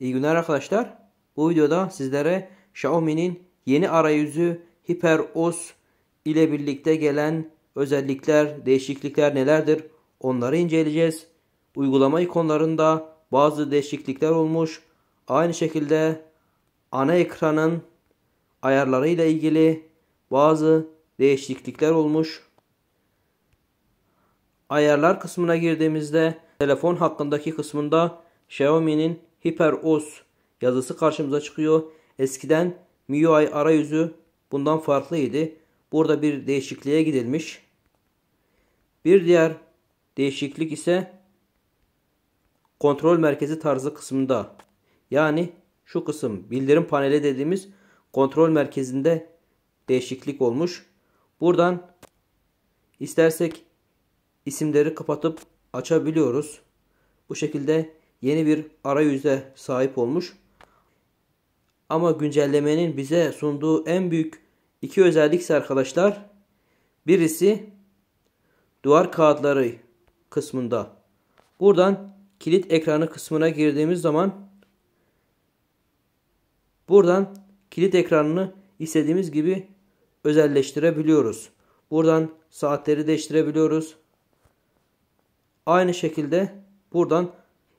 İyi günler arkadaşlar. Bu videoda sizlere Xiaomi'nin yeni arayüzü HyperOS ile birlikte gelen özellikler, değişiklikler nelerdir onları inceleyeceğiz. Uygulama ikonlarında bazı değişiklikler olmuş. Aynı şekilde ana ekranın ayarlarıyla ilgili bazı değişiklikler olmuş. Ayarlar kısmına girdiğimizde telefon hakkındaki kısmında Xiaomi'nin HyperOS yazısı karşımıza çıkıyor. Eskiden MIUI arayüzü bundan farklıydı. Burada bir değişikliğe gidilmiş. Bir diğer değişiklik ise kontrol merkezi tarzı kısmında. Yani şu kısım bildirim paneli dediğimiz kontrol merkezinde değişiklik olmuş. Buradan istersek isimleri kapatıp açabiliyoruz. Bu şekilde yeni bir arayüze sahip olmuş. Ama güncellemenin bize sunduğu en büyük iki özellik ise arkadaşlar birisi duvar kağıtları kısmında. Buradan kilit ekranı kısmına girdiğimiz zaman buradan Kilit ekranını istediğimiz gibi özelleştirebiliyoruz. Buradan saatleri değiştirebiliyoruz. Aynı şekilde buradan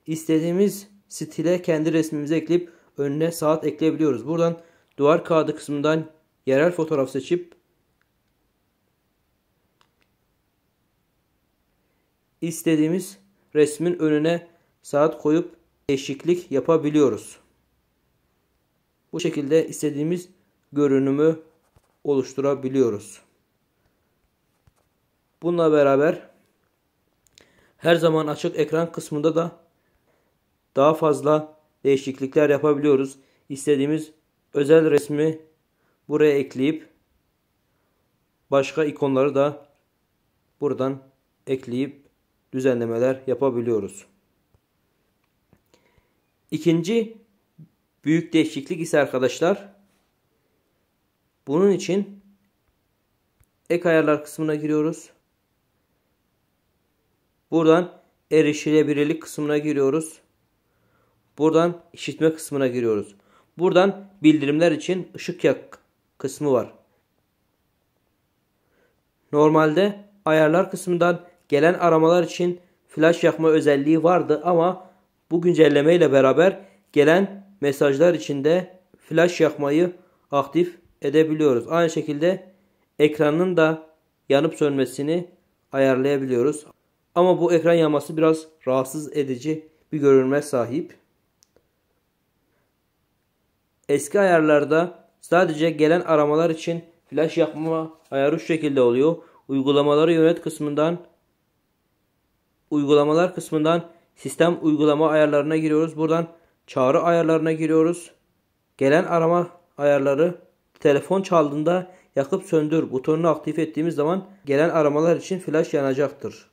istediğimiz stile kendi resmimizi ekleyip önüne saat ekleyebiliyoruz. Buradan duvar kağıdı kısmından yerel fotoğraf seçip istediğimiz resmin önüne saat koyup değişiklik yapabiliyoruz. Bu şekilde istediğimiz görünümü oluşturabiliyoruz. Bununla beraber her zaman açık ekran kısmında da daha fazla değişiklikler yapabiliyoruz. İstediğimiz özel resmi buraya ekleyip başka ikonları da buradan ekleyip düzenlemeler yapabiliyoruz. İkinci büyük değişiklik ise arkadaşlar bunun için ek ayarlar kısmına giriyoruz. Buradan erişilebilirlik kısmına giriyoruz. Buradan işitme kısmına giriyoruz. Buradan bildirimler için ışık yak kısmı var. Normalde ayarlar kısmından gelen aramalar için flash yakma özelliği vardı ama bu güncelleme ile beraber gelen mesajlar içinde flash yakmayı aktif edebiliyoruz. Aynı şekilde ekranın da yanıp sönmesini ayarlayabiliyoruz. Ama bu ekran yanması biraz rahatsız edici bir görünme sahip. Eski ayarlarda sadece gelen aramalar için flash yakma ayarı şu şekilde oluyor. Uygulamaları yönet kısmından uygulamalar kısmından sistem uygulama ayarlarına giriyoruz. Buradan Çağrı ayarlarına giriyoruz. Gelen arama ayarları telefon çaldığında yakıp söndür butonunu aktif ettiğimiz zaman gelen aramalar için flash yanacaktır.